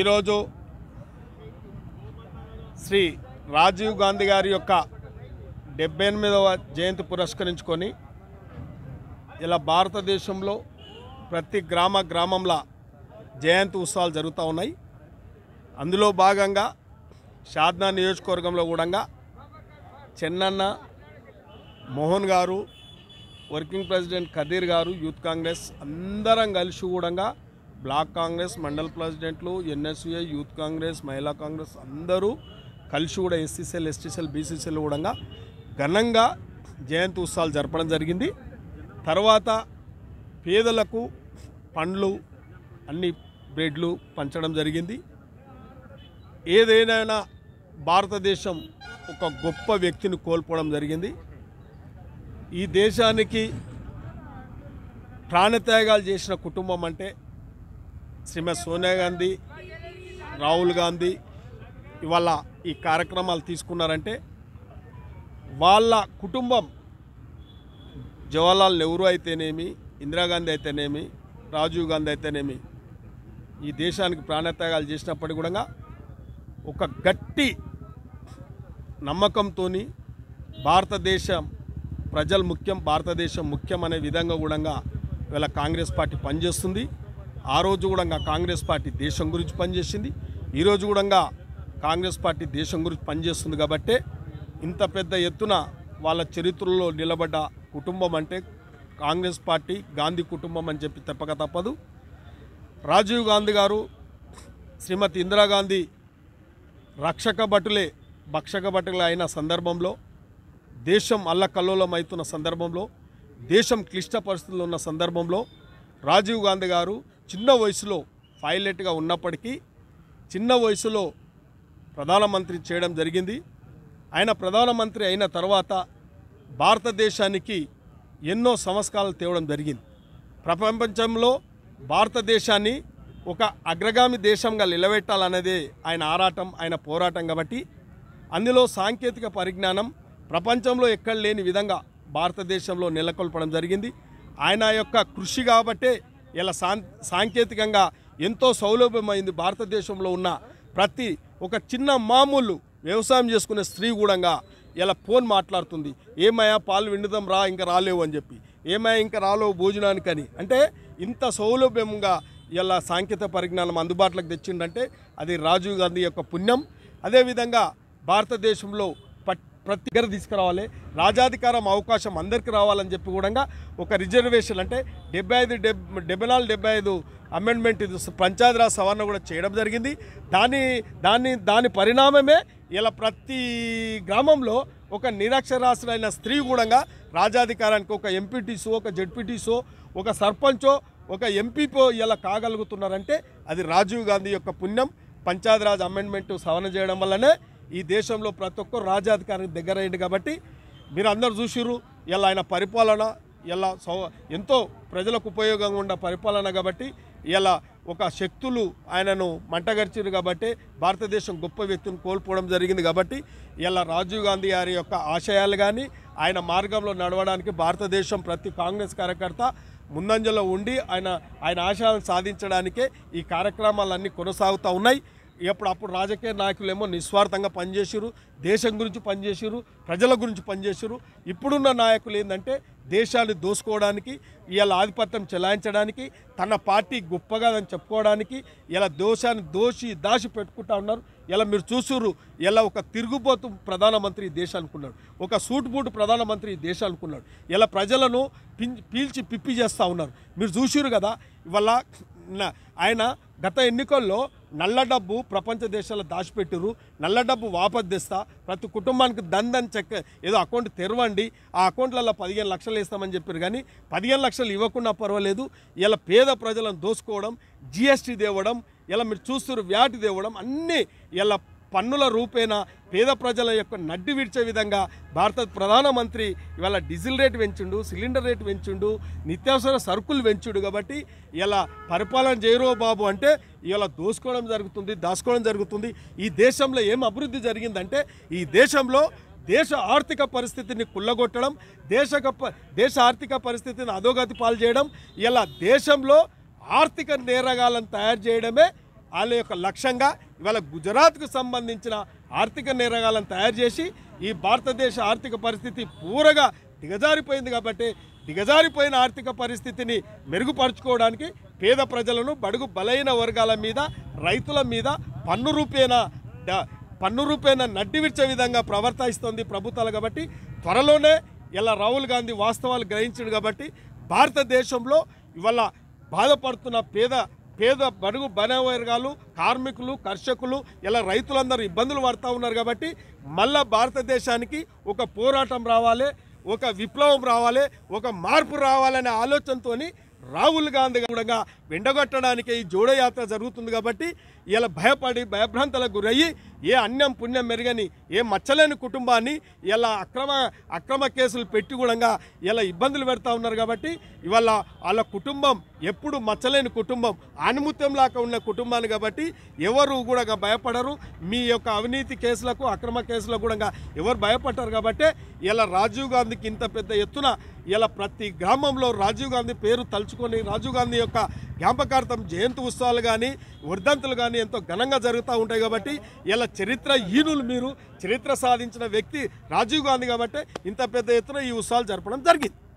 ఈరోజు శ్రీ రాజీవ్ గాంధీ గారి యొక్క డెబ్బై ఎనిమిదవ జయంతి పురస్కరించుకొని ఇలా భారతదేశంలో ప్రతి గ్రామ గ్రామంలో జయంతి ఉత్సవాలు జరుగుతూ ఉన్నాయి అందులో భాగంగా షాద్నా నియోజకవర్గంలో కూడా చెన్నన్న మోహన్ గారు వర్కింగ్ ప్రెసిడెంట్ ఖదీర్ గారు యూత్ కాంగ్రెస్ అందరం కలిసి కూడా బ్లాక్ కాంగ్రెస్ మండల్ ప్రెసిడెంట్లు ఎన్ఎస్యూఏ యూత్ కాంగ్రెస్ మహిళా కాంగ్రెస్ అందరూ కలిసి కూడా ఎస్సీసీఎల్ ఎస్టీసీఎల్ బీసీసీఎల్ కూడా ఘనంగా జయంతి ఉత్సవాలు జరపడం జరిగింది తర్వాత పేదలకు పండ్లు అన్ని బ్రెడ్లు పంచడం జరిగింది ఏదైనా భారతదేశం ఒక గొప్ప వ్యక్తిని కోల్పోవడం జరిగింది ఈ దేశానికి ప్రాణత్యాగాలు చేసిన కుటుంబం అంటే శ్రీమతి సోనియా గాంధీ రాహుల్ గాంధీ ఇవాళ ఈ కార్యక్రమాలు తీసుకున్నారంటే వాళ్ళ కుటుంబం జవహర్లాల్ నెహ్రూ అయితేనేమి ఇందిరాగాంధీ అయితేనేమి రాజీవ్ గాంధీ అయితేనేమి ఈ దేశానికి ప్రాణత్యాగాలు చేసినప్పటికీ కూడా ఒక గట్టి నమ్మకంతో భారతదేశం ప్రజలు ముఖ్యం భారతదేశం ముఖ్యం అనే విధంగా కూడా ఇవాళ కాంగ్రెస్ పార్టీ పనిచేస్తుంది ఆ రోజు కూడా కాంగ్రెస్ పార్టీ దేశం గురించి పనిచేసింది ఈరోజు కూడా కాంగ్రెస్ పార్టీ దేశం గురించి పనిచేస్తుంది కాబట్టే ఇంత పెద్ద ఎత్తున వాళ్ళ చరిత్రలో నిలబడ్డ కుటుంబం అంటే కాంగ్రెస్ పార్టీ గాంధీ కుటుంబం అని చెప్పి తప్పక తప్పదు రాజీవ్ గాంధీ గారు శ్రీమతి ఇందిరాగాంధీ రక్షక భటులే భక్షక భటులే అయిన సందర్భంలో దేశం అల్లకల్లోలం అవుతున్న సందర్భంలో దేశం క్లిష్ట పరిస్థితుల్లో ఉన్న సందర్భంలో రాజీవ్ గాంధీ గారు చిన్న వయసులో పైలట్గా ఉన్నప్పటికీ చిన్న వయసులో ప్రధానమంత్రి చేయడం జరిగింది ఆయన ప్రధానమంత్రి అయిన తర్వాత భారతదేశానికి ఎన్నో సంస్కారాలు తేవడం జరిగింది ప్రపంచంలో భారతదేశాన్ని ఒక అగ్రగామి దేశంగా నిలబెట్టాలన్నదే ఆయన ఆరాటం ఆయన పోరాటం కాబట్టి అందులో సాంకేతిక పరిజ్ఞానం ప్రపంచంలో ఎక్కడ లేని విధంగా భారతదేశంలో నెలకొల్పడం జరిగింది ఆయన యొక్క కృషి కాబట్టే ఇలా సాం సాంకేతికంగా ఎంతో సౌలభ్యమైంది భారతదేశంలో ఉన్న ప్రతి ఒక చిన్న మామూలు వ్యవసాయం చేసుకునే స్త్రీ కూడంగా ఇలా ఫోన్ మాట్లాడుతుంది ఏమయ్యా పాలు విండుదాం రా ఇంకా రాలేవు అని చెప్పి ఏమయ్యా ఇంకా రాలేవు భోజనానికని అంటే ఇంత సౌలభ్యంగా ఇలా సాంకేతిక పరిజ్ఞానం అందుబాటులోకి తెచ్చిండంటే అది రాజీవ్ గాంధీ యొక్క పుణ్యం అదేవిధంగా భారతదేశంలో ప్రతి దగ్గర తీసుకురావాలి రాజాధికారం అవకాశం అందరికీ రావాలని చెప్పి కూడా ఒక రిజర్వేషన్ అంటే డెబ్బై ఐదు డెబ్బై నాలుగు డెబ్బై ఐదు అమెండ్మెంట్ పంచాయతీ పంచాయతీరాజ్ సవరణ కూడా చేయడం జరిగింది దాని దాని దాని పరిణామమే ఇలా ప్రతి గ్రామంలో ఒక నిరక్షరాస్యులైన స్త్రీ కూడా రాజాధికారానికి ఒక ఎంపీటీసో ఒక జడ్పీటీసో ఒక సర్పంచో ఒక ఎంపీపో ఇలా కాగలుగుతున్నారంటే అది రాజీవ్ గాంధీ యొక్క పుణ్యం పంచాయతీరాజ్ అమెండ్మెంట్ సవరణ చేయడం వల్లనే ఈ దేశంలో ప్రతి ఒక్కరు రాజాధికారికి దగ్గర అయ్యింది కాబట్టి మీరు అందరు చూసిర్రు ఇలా ఆయన పరిపాలన ఇలా సౌ ఎంతో ప్రజలకు ఉపయోగంగా ఉన్న పరిపాలన కాబట్టి ఇలా ఒక శక్తులు ఆయనను మంటగరిచిరు కాబట్టి భారతదేశం గొప్ప వ్యక్తిని కోల్పోవడం జరిగింది కాబట్టి ఇలా రాజీవ్ గాంధీ గారి యొక్క ఆశయాలు కానీ ఆయన మార్గంలో నడవడానికి భారతదేశం ప్రతి కాంగ్రెస్ కార్యకర్త ముందంజలో ఉండి ఆయన ఆయన ఆశయాలను సాధించడానికే ఈ కార్యక్రమాలన్నీ కొనసాగుతూ ఉన్నాయి ఎప్పుడప్పుడు రాజకీయ నాయకులేమో నిస్వార్థంగా పనిచేసారు దేశం గురించి పనిచేసారు ప్రజల గురించి పనిచేసిరు ఇప్పుడున్న నాయకులు ఏంటంటే దేశాన్ని దోసుకోవడానికి ఇలా ఆధిపత్యం చెలాయించడానికి తన పార్టీ గొప్పగా అని చెప్పుకోవడానికి ఇలా దోషాన్ని దోషి దాచి పెట్టుకుంటా ఉన్నారు ఇలా మీరు చూసారు ఇలా ఒక తిరుగుబోతు ప్రధానమంత్రి దేశం అనుకున్నాడు ఒక సూట్ బూట్ ప్రధానమంత్రి దేశం అనుకున్నాడు ఇలా ప్రజలను పీల్చి పిప్పి చేస్తూ ఉన్నారు మీరు చూసారు కదా ఇవాళ ఆయన గత ఎన్నికల్లో నల్ల డబ్బు ప్రపంచ దేశాల్లో దాచిపెట్టిరు నల్ల డబ్బు వాపస్ తెస్తా ప్రతి కుటుంబానికి దందని చెక్క ఏదో అకౌంట్ తెరవండి ఆ అకౌంట్లలో పదిహేను లక్షలు ఇస్తామని చెప్పారు కానీ పదిహేను లక్షలు ఇవ్వకుండా పర్వాలేదు ఇలా పేద ప్రజలను దోసుకోవడం జిఎస్టీ తేవడం ఇలా మీరు చూస్తున్నారు వ్యాటి తేవడం అన్నీ ఇలా పన్నుల రూపేణ పేద ప్రజల యొక్క నడ్డి విడిచే విధంగా భారత ప్రధానమంత్రి ఇవాళ డీజిల్ రేట్ పెంచుండు సిలిండర్ రేట్ పెంచుండు నిత్యావసర సరుకులు పెంచుడు కాబట్టి ఇలా పరిపాలన చేయరో బాబు అంటే ఇలా దోసుకోవడం జరుగుతుంది దాచుకోవడం జరుగుతుంది ఈ దేశంలో ఏం అభివృద్ధి జరిగిందంటే ఈ దేశంలో దేశ ఆర్థిక పరిస్థితిని కుళ్ళగొట్టడం దేశ దేశ ఆర్థిక పరిస్థితిని అధోగతి పాలు చేయడం ఇలా దేశంలో ఆర్థిక నేరగాలను తయారు చేయడమే వాళ్ళ యొక్క లక్ష్యంగా ఇవాళ గుజరాత్కు సంబంధించిన ఆర్థిక నేరగాలను తయారు చేసి ఈ భారతదేశ ఆర్థిక పరిస్థితి పూరగా దిగజారిపోయింది కాబట్టి దిగజారిపోయిన ఆర్థిక పరిస్థితిని మెరుగుపరుచుకోవడానికి పేద ప్రజలను బడుగు బలైన వర్గాల మీద రైతుల మీద పన్ను రూపేణ పన్ను రూపేణ నడ్డి విడిచే విధంగా ప్రవర్తిస్తోంది ప్రభుత్వాలు కాబట్టి త్వరలోనే ఇలా రాహుల్ గాంధీ వాస్తవాలు గ్రహించాడు కాబట్టి భారతదేశంలో ఇవాళ బాధపడుతున్న పేద పేద బడుగు బన వర్గాలు కార్మికులు కర్షకులు ఇలా రైతులందరూ ఇబ్బందులు పడుతూ ఉన్నారు కాబట్టి మళ్ళా భారతదేశానికి ఒక పోరాటం రావాలి ఒక విప్లవం రావాలి ఒక మార్పు రావాలనే ఆలోచనతో రాహుల్ గాంధీ కూడా వెండగొట్టడానికే ఈ జోడయాత్ర జరుగుతుంది కాబట్టి ఇలా భయపడి భయభ్రాంతలకు గురయ్యి ఏ అన్యం పుణ్యం మెరుగని ఏ మచ్చలేని కుటుంబాన్ని ఇలా అక్రమ అక్రమ కేసులు పెట్టి కూడా ఇలా ఇబ్బందులు పెడతా ఉన్నారు కాబట్టి ఇవాళ వాళ్ళ కుటుంబం ఎప్పుడు మచ్చలేని కుటుంబం లాక ఉన్న కుటుంబాన్ని కాబట్టి ఎవరు కూడా భయపడరు మీ యొక్క అవినీతి కేసులకు అక్రమ కేసులకు కూడా ఎవరు భయపడ్డారు కాబట్టి ఇలా రాజీవ్ గాంధీకి ఇంత పెద్ద ఎత్తున ఇలా ప్రతి గ్రామంలో రాజీవ్ గాంధీ పేరు తలుచుకొని రాజీవ్ గాంధీ యొక్క జ్ఞాపకార్థం జయంతి ఉత్సవాలు కానీ వర్ధంతులు కానీ ఎంతో ఘనంగా జరుగుతూ ఉంటాయి కాబట్టి ఇలా చరిత్ర ఈనులు మీరు చరిత్ర సాధించిన వ్యక్తి రాజీవ్ గాంధీ కాబట్టి ఇంత పెద్ద ఎత్తున ఈ ఉత్సవాలు జరపడం జరిగింది